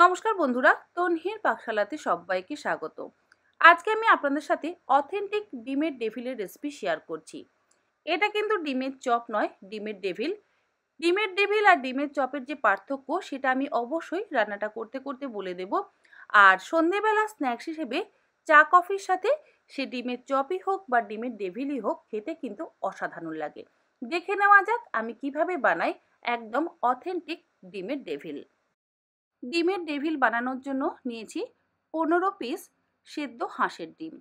নমস্কার বন্ধুরা তনহির পাকশালাতে সবাইকে স্বাগত আজকে আমি আপনাদের সাথে অথেন্টিক ডিমের ডেভিলের রেসিপি শেয়ার করছি এটা কিন্তু ডিমের চপ নয় ডিমের ডেভিল ডিমের ডেভিল আর ডিমের চপের যে পার্থক্য সেটা আমি অবশ্যই রান্নাটা করতে করতে বলে দেব আর সন্ধেবেলা স্ন্যাক্স হিসেবে চা কফির সাথে সে ডিমের চপই হোক বা ডিমের ডেভিলই হোক খেতে কিন্তু অসাধারণ লাগে দেখে নেওয়া যাক আমি কিভাবে বানাই একদম অথেন্টিক ডিমের ডেভিল ডিমের ডেভিল বানানোর জন্য নিয়েছি পনেরো পিস সেদ্ধ হাঁসের ডিম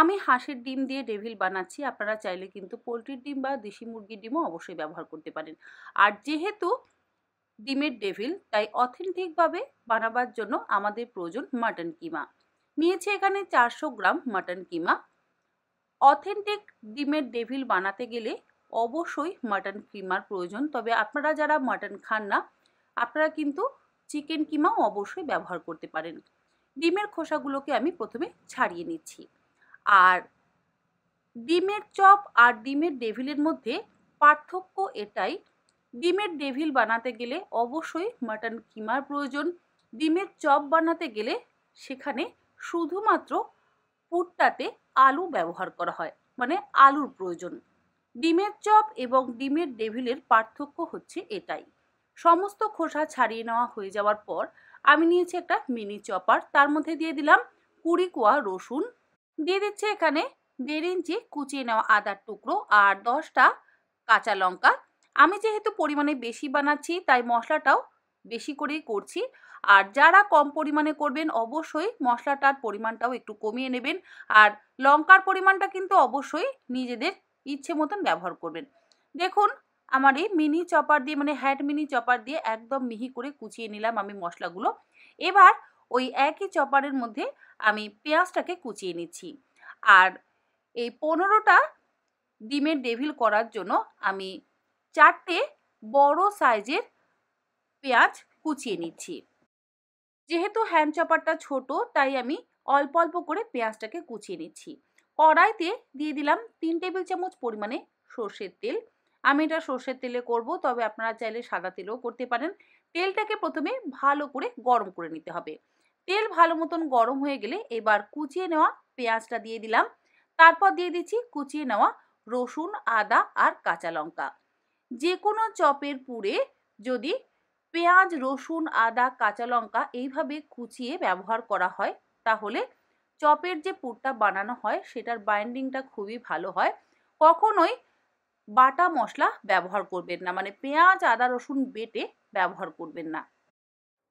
আমি হাঁসের ডিম দিয়ে ডেভিল বানাচ্ছি আপনারা চাইলে কিন্তু পোলট্রির ডিম বা দেশি মুরগির ডিমও অবশ্যই ব্যবহার করতে পারেন আর যেহেতু ডিমের ডেভিল তাই অথেন্টিকভাবে বানাবার জন্য আমাদের প্রয়োজন মাটন কিমা নিয়েছি এখানে চারশো গ্রাম মাটন কিমা অথেন্টিক ডিমের ডেভিল বানাতে গেলে অবশ্যই মাটন কিমার প্রয়োজন তবে আপনারা যারা মাটন খান না আপনারা কিন্তু চিকেন কিমাও অবশ্যই ব্যবহার করতে পারেন ডিমের খোসাগুলোকে আমি প্রথমে ছাড়িয়ে নিচ্ছি আর ডিমের চপ আর ডিমের ডেভিলের মধ্যে পার্থক্য এটাই ডিমের ডেভিল বানাতে গেলে অবশ্যই মাটন কিমার প্রয়োজন ডিমের চপ বানাতে গেলে সেখানে শুধুমাত্র পুরটাতে আলু ব্যবহার করা হয় মানে আলুর প্রয়োজন ডিমের চপ এবং ডিমের ডেভিলের পার্থক্য হচ্ছে এটাই সমস্ত খোসা ছাড়িয়ে নেওয়া হয়ে যাওয়ার পর আমি নিয়েছি একটা মিনি চপার তার মধ্যে দিয়ে দিলাম কুড়ি কোয়া রসুন দিয়ে দিচ্ছি এখানে দেড় ইঞ্চি কুচিয়ে নেওয়া আদার টুকরো আর দশটা কাঁচা লঙ্কা আমি যেহেতু পরিমাণে বেশি বানাচ্ছি তাই মশলাটাও বেশি করেই করছি আর যারা কম পরিমাণে করবেন অবশ্যই মশলাটার পরিমাণটাও একটু কমিয়ে নেবেন আর লঙ্কার পরিমাণটা কিন্তু অবশ্যই নিজেদের ইচ্ছে মতন ব্যবহার করবেন দেখুন আমার এই মিনি চপার দিয়ে মানে হ্যাড মিনি চপার দিয়ে একদম মিহি করে কুচিয়ে নিলাম আমি মশলাগুলো এবার ওই একই চপারের মধ্যে আমি পেঁয়াজটাকে কুচিয়ে নিচ্ছি আর এই পনেরোটা ডিমের ডেভিল করার জন্য আমি চারটে বড় সাইজের পেঁয়াজ কুচিয়ে নিচ্ছি যেহেতু হ্যান্ড চপারটা ছোট তাই আমি অল্প অল্প করে পেঁয়াজটাকে কুচিয়ে নিচ্ছি কড়াইতে দিয়ে দিলাম তিন টেবিল চামচ পরিমাণে সর্ষের তেল আমি এটা সর্ষের তেলে করব তবে আপনারা চাইলে সাদা তেলেও করতে পারেন তেলটাকে প্রথমে ভালো করে গরম করে নিতে হবে তেল ভালো মতন গরম হয়ে গেলে এবার কুচিয়ে নেওয়া পেঁয়াজটা দিয়ে দিলাম তারপর দিয়ে দিচ্ছি কুচিয়ে নেওয়া রসুন আদা আর কাঁচা লঙ্কা যে কোনো চপের পুরে যদি পেঁয়াজ রসুন আদা কাঁচা লঙ্কা এইভাবে কুচিয়ে ব্যবহার করা হয় তাহলে চপের যে পুরটা বানানো হয় সেটার বাইন্ডিংটা খুবই ভালো হয় কখনোই বাটা মশলা ব্যবহার করবেন না মানে পেঁয়াজ আদা রসুন বেটে ব্যবহার করবেন না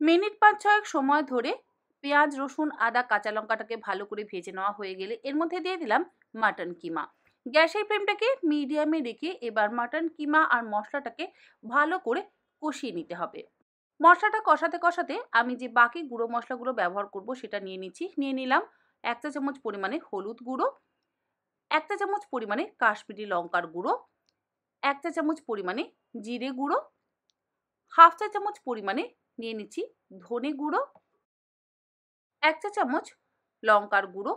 মিনিট পাঁচ ছয়েক সময় ধরে পেঁয়াজ রসুন আদা কাঁচা লঙ্কাটাকে ভালো করে ভেজে নেওয়া হয়ে গেলে এর মধ্যে দিয়ে দিলাম মাটন কিমা গ্যাসের ফ্লেমটাকে মিডিয়ামে রেখে এবার মাটন কিমা আর মশলাটাকে ভালো করে কষিয়ে নিতে হবে মশলাটা কষাতে কষাতে আমি যে বাকি গুঁড়ো মশলাগুলো ব্যবহার করব সেটা নিয়ে নিচ্ছি নিয়ে নিলাম এক চা চামচ পরিমাণে হলুদ গুঁড়ো একটা চামচ পরিমাণে কাশ্মীরি লঙ্কার গুঁড়ো এক চা চামচ পরিমাণে জিরে গুঁড়ো হাফ চা চামচ পরিমাণে নিয়ে নিচ্ছি ধনে গুঁড়ো এক চা চামচ লঙ্কার গুঁড়ো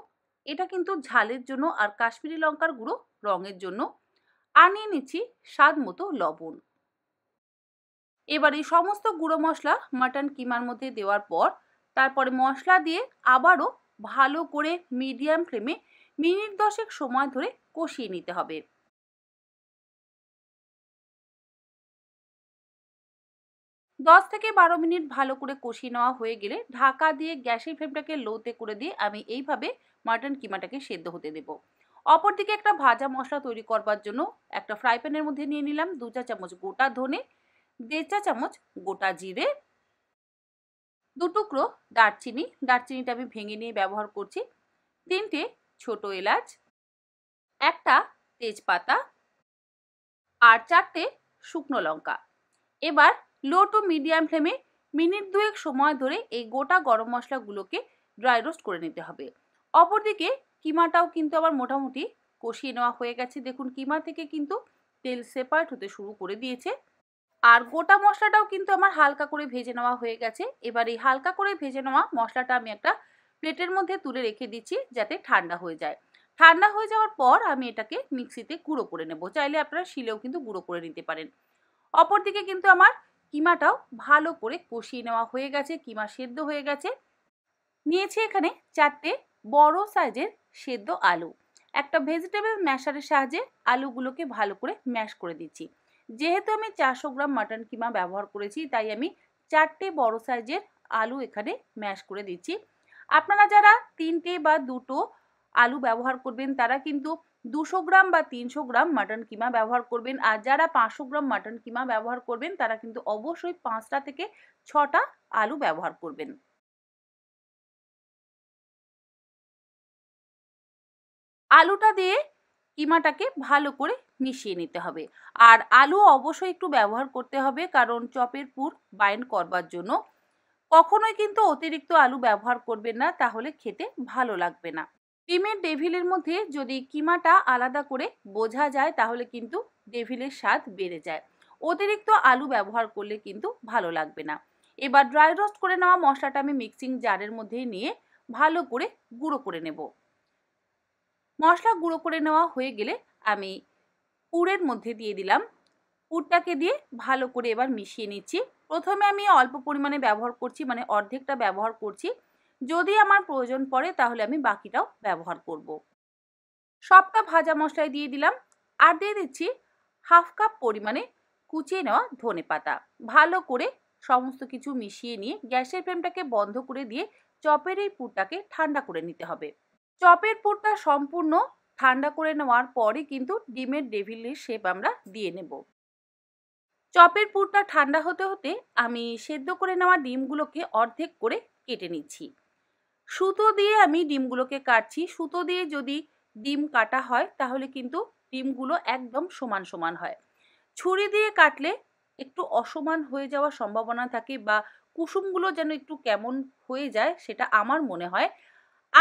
এটা কিন্তু ঝালের জন্য আর কাশ্মীরি লঙ্কার গুঁড়ো রঙের জন্য আর নিয়ে নিচ্ছি স্বাদ মতো লবণ এবার এই সমস্ত গুঁড়ো মশলা মাটন কিমার মধ্যে দেওয়ার পর তারপরে মশলা দিয়ে আবারও ভালো করে মিডিয়াম ফ্লেমে মিনিট দশেক সময় ধরে কষিয়ে নিতে হবে দশ থেকে বারো মিনিট ভালো করে কষিয়ে নেওয়া হয়ে গেলে ঢাকা দিয়ে গ্যাসের ফ্লেমটাকে লোতে করে দিয়ে আমি এইভাবে মাটন কিমাটাকে সেদ্ধ হতে দেবো অপরদিকে একটা ভাজা মশলা তৈরি করবার জন্য একটা ফ্রাই প্যানের মধ্যে নিয়ে নিলাম দু চা চামচ গোটা ধনে দেড় চা চামচ গোটা জিরে দু টুকরো দারচিনি দারচিনিটা আমি ভেঙে নিয়ে ব্যবহার করছি তিনটে ছোট এলাচ একটা তেজপাতা আর চারটে শুকনো লঙ্কা এবার লো টু মিডিয়াম ফ্লেমে মিনিট দুয়েক সময় ধরে এই গোটা গরম মশলাগুলোকে ড্রাই রোস্ট করে নিতে হবে অপরদিকে কিমাটাও কিন্তু আবার মোটামুটি কষিয়ে নেওয়া হয়ে গেছে দেখুন কিমা থেকে কিন্তু তেল সেপারেট হতে শুরু করে দিয়েছে আর গোটা মশলাটাও কিন্তু আমার হালকা করে ভেজে নেওয়া হয়ে গেছে এবার এই হালকা করে ভেজে নেওয়া মশলাটা আমি একটা প্লেটের মধ্যে তুলে রেখে দিচ্ছি যাতে ঠান্ডা হয়ে যায় ঠান্ডা হয়ে যাওয়ার পর আমি এটাকে মিক্সিতে গুঁড়ো করে নেব চাইলে আপনারা শিলেও কিন্তু গুঁড়ো করে নিতে পারেন অপরদিকে কিন্তু আমার কিমাটাও ভালো করে কষিয়ে নেওয়া হয়ে গেছে কিমা সেদ্ধ হয়ে গেছে নিয়েছি এখানে চারটে বড় সাইজের সেদ্ধ আলু একটা ভেজিটেবল ম্যাশারের সাহায্যে আলুগুলোকে ভালো করে ম্যাশ করে দিচ্ছি যেহেতু আমি চারশো গ্রাম মাটন কিমা ব্যবহার করেছি তাই আমি চারটে বড় সাইজের আলু এখানে ম্যাশ করে দিচ্ছি আপনারা যারা তিনটে বা দুটো আলু ব্যবহার করবেন তারা কিন্তু দুশো গ্রাম বা তিনশো গ্রাম মাটন কিমা ব্যবহার করবেন আর যারা পাঁচশো গ্রাম মাটন কিমা ব্যবহার করবেন তারা কিন্তু অবশ্যই পাঁচটা থেকে ছটা আলু ব্যবহার করবেন আলুটা দিয়ে কিমাটাকে ভালো করে মিশিয়ে নিতে হবে আর আলু অবশ্যই একটু ব্যবহার করতে হবে কারণ চপের পুর বাইন্ড করবার জন্য কখনোই কিন্তু অতিরিক্ত আলু ব্যবহার করবেন না তাহলে খেতে ভালো লাগবে না ডিমের ডেভিলের মধ্যে যদি কিমাটা আলাদা করে বোঝা যায় তাহলে কিন্তু ডেভিলের স্বাদ বেড়ে যায় অতিরিক্ত আলু ব্যবহার করলে কিন্তু ভালো লাগবে না এবার ড্রাই রোস্ট করে নেওয়া মশলাটা আমি মিক্সিং জারের মধ্যে নিয়ে ভালো করে গুঁড়ো করে নেব মশলা গুঁড়ো করে নেওয়া হয়ে গেলে আমি পুরের মধ্যে দিয়ে দিলাম পুরটাকে দিয়ে ভালো করে এবার মিশিয়ে নিচ্ছি প্রথমে আমি অল্প পরিমাণে ব্যবহার করছি মানে অর্ধেকটা ব্যবহার করছি যদি আমার প্রয়োজন পড়ে তাহলে আমি বাকিটাও ব্যবহার করব। সব কাপ ভাজা মশলায় দিয়ে দিলাম আর দিয়ে দিচ্ছি হাফ কাপ পরিমাণে কুচিয়ে নেওয়া ধনে পাতা ভালো করে সমস্ত কিছু মিশিয়ে নিয়ে গ্যাসের ফ্লেমটাকে বন্ধ করে দিয়ে চপের এই পুরটাকে ঠান্ডা করে নিতে হবে চপের পুরটা সম্পূর্ণ ঠান্ডা করে নেওয়ার পরে কিন্তু ডিমের ডেভিলের শেপ আমরা দিয়ে নেব চপের পুরটা ঠান্ডা হতে হতে আমি সেদ্ধ করে নেওয়া ডিমগুলোকে অর্ধেক করে কেটে নিচ্ছি সুতো দিয়ে আমি ডিমগুলোকে কাটছি সুতো দিয়ে যদি ডিম কাটা হয় তাহলে কিন্তু ডিমগুলো একদম সমান সমান হয় ছুরি দিয়ে কাটলে একটু অসমান হয়ে যাওয়ার সম্ভাবনা থাকে বা কুসুমগুলো যেন একটু কেমন হয়ে যায় সেটা আমার মনে হয়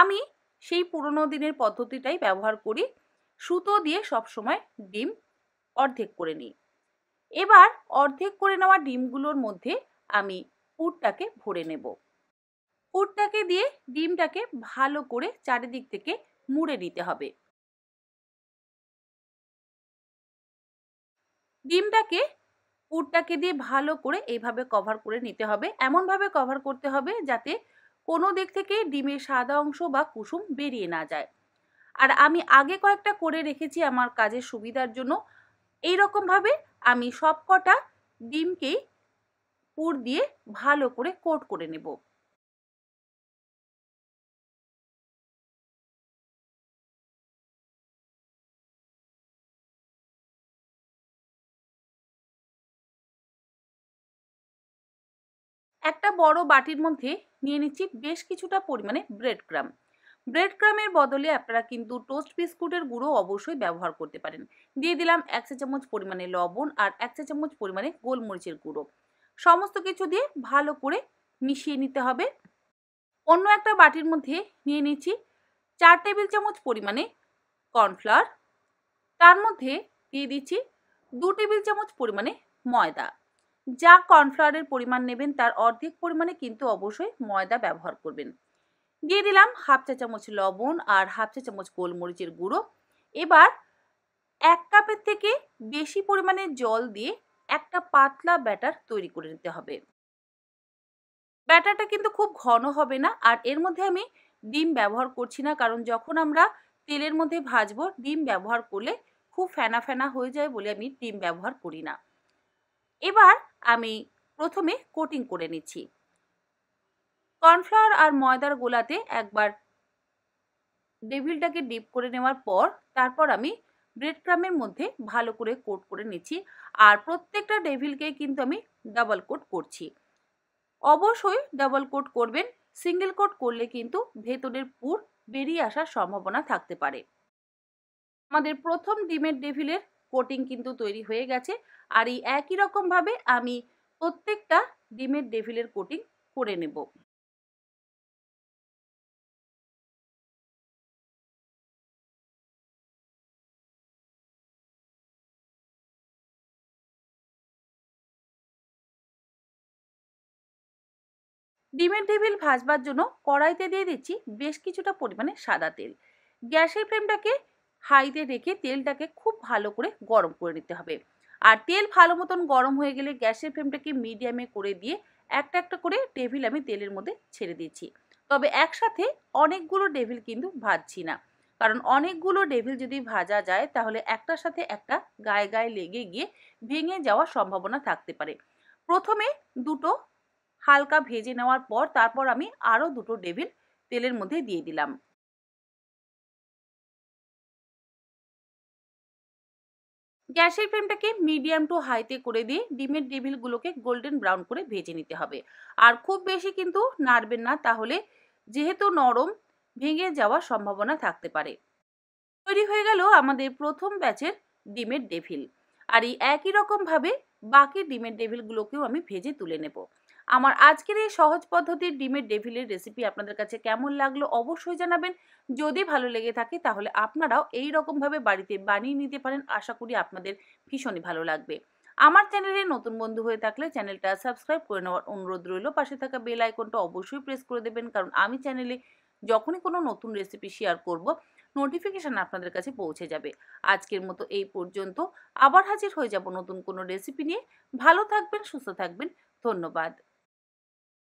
আমি সেই পুরনো দিনের পদ্ধতিটাই ব্যবহার করি সুতো দিয়ে সব সময় ডিম অর্ধেক করে নিই এবার অর্ধেক করে নেওয়া ডিমগুলোর মধ্যে আমি পুরটাকে ভরে নেবো পুরটাকে দিয়ে ডিমটাকে ভালো করে চারিদিক থেকে মুড়ে নিতে হবে ডিমটাকে উটটাকে দিয়ে ভালো করে এইভাবে কভার করে নিতে হবে এমনভাবে কভার করতে হবে যাতে কোনো দিক থেকে ডিমের সাদা অংশ বা কুসুম বেরিয়ে না যায় আর আমি আগে কয়েকটা করে রেখেছি আমার কাজের সুবিধার জন্য এই রকমভাবে আমি সব কটা ডিমকেই পুর দিয়ে ভালো করে কোট করে নেব একটা বড় বাটির মধ্যে নিয়ে নিচ্ছি বেশ কিছুটা পরিমাণে ব্রেড ক্রাম ব্রেড ক্রামের বদলে আপনারা কিন্তু টোস্ট বিস্কুটের গুঁড়ো অবশ্যই ব্যবহার করতে পারেন দিয়ে দিলাম এক চা চামচ পরিমাণে লবণ আর এক চা চামচ পরিমাণে গোলমরিচের গুঁড়ো সমস্ত কিছু দিয়ে ভালো করে মিশিয়ে নিতে হবে অন্য একটা বাটির মধ্যে নিয়ে নিচ্ছি চার টেবিল চামচ পরিমাণে কর্নফ্লাওয়ার তার মধ্যে দিয়ে দিচ্ছি দু টেবিল চামচ পরিমাণে ময়দা যা কর্নফ্লাওয়ারের পরিমাণ নেবেন তার অর্ধেক পরিমাণে কিন্তু অবশ্যই ময়দা ব্যবহার করবেন দিয়ে দিলাম হাফ চা চামচ লবণ আর হাফ চা চামচ গোলমরিচের গুঁড়ো এবার এক কাপের থেকে বেশি পরিমাণে জল দিয়ে একটা পাতলা ব্যাটার তৈরি করে নিতে হবে ব্যাটারটা কিন্তু খুব ঘন হবে না আর এর মধ্যে আমি ডিম ব্যবহার করছি না কারণ যখন আমরা তেলের মধ্যে ভাজবো ডিম ব্যবহার করলে খুব ফেনা ফেনা হয়ে যায় বলে আমি ডিম ব্যবহার করি না এবার আমি প্রথমে কোটিং করে নিচ্ছি কর্নফ্লাওয়ার আর ময়দার গোলাতে একবার ডেভিলটাকে ডিপ করে নেওয়ার পর তারপর আমি ব্রেড ক্রামের মধ্যে ভালো করে কোট করে নিচ্ছি আর প্রত্যেকটা ডেভিলকে কিন্তু আমি ডাবল কোট করছি অবশ্যই ডাবল কোট করবেন সিঙ্গেল কোট করলে কিন্তু ভেতরের পুর বেরিয়ে আসার সম্ভাবনা থাকতে পারে আমাদের প্রথম ডিমের ডেভিলের কোটিং কিন্তু তৈরি হয়ে গেছে আর এই একই রকমভাবে আমি প্রত্যেকটা ডিমের ডেভিলের কোটিং করে নেব ডিমের ডেভিল ভাজবার জন্য কড়াইতে দিয়ে দিচ্ছি বেশ কিছুটা পরিমাণে সাদা তেল গ্যাসের ফ্লেমটাকে হাইতে রেখে তেলটাকে খুব ভালো করে গরম করে নিতে হবে আর তেল ভালো মতন গরম হয়ে গেলে গ্যাসের ফ্লেমটাকে মিডিয়ামে করে দিয়ে একটা একটা করে ডেভিল আমি তেলের মধ্যে ছেড়ে দিয়েছি তবে একসাথে অনেকগুলো ডেভিল কিন্তু ভাজছি না কারণ অনেকগুলো ডেভিল যদি ভাজা যায় তাহলে একটার সাথে একটা গায়ে গায়ে লেগে গিয়ে ভেঙে যাওয়ার সম্ভাবনা থাকতে পারে প্রথমে দুটো হালকা ভেজে নেওয়ার পর তারপর আমি আরও দুটো ডেভিল তেলের মধ্যে দিয়ে দিলাম গ্যাসের ফ্লেমটাকে মিডিয়াম টু হাইতে করে দিয়ে ডিমের ডেভিলগুলোকে গোল্ডেন ব্রাউন করে ভেজে নিতে হবে আর খুব বেশি কিন্তু নাড়বেন না তাহলে যেহেতু নরম ভেঙে যাওয়ার সম্ভাবনা থাকতে পারে তৈরি হয়ে গেল আমাদের প্রথম ব্যাচের ডিমের ডেভিল আর এই একই রকমভাবে বাকি ডিমের ডেভিলগুলোকেও আমি ভেজে তুলে নেবো আমার আজকের এই সহজ পদ্ধতির ডিমের ডেভিলের রেসিপি আপনাদের কাছে কেমন লাগলো অবশ্যই জানাবেন যদি ভালো লেগে থাকে তাহলে আপনারাও এই রকমভাবে বাড়িতে বানিয়ে নিতে পারেন আশা করি আপনাদের ভীষণই ভালো লাগবে আমার চ্যানেলে নতুন বন্ধু হয়ে থাকলে চ্যানেলটা সাবস্ক্রাইব করে নেওয়ার অনুরোধ রইল পাশে থাকা বেল আইকনটা অবশ্যই প্রেস করে দেবেন কারণ আমি চ্যানেলে যখনই কোনো নতুন রেসিপি শেয়ার করব নোটিফিকেশান আপনাদের কাছে পৌঁছে যাবে আজকের মতো এই পর্যন্ত আবার হাজির হয়ে যাব নতুন কোনো রেসিপি নিয়ে ভালো থাকবেন সুস্থ থাকবেন ধন্যবাদ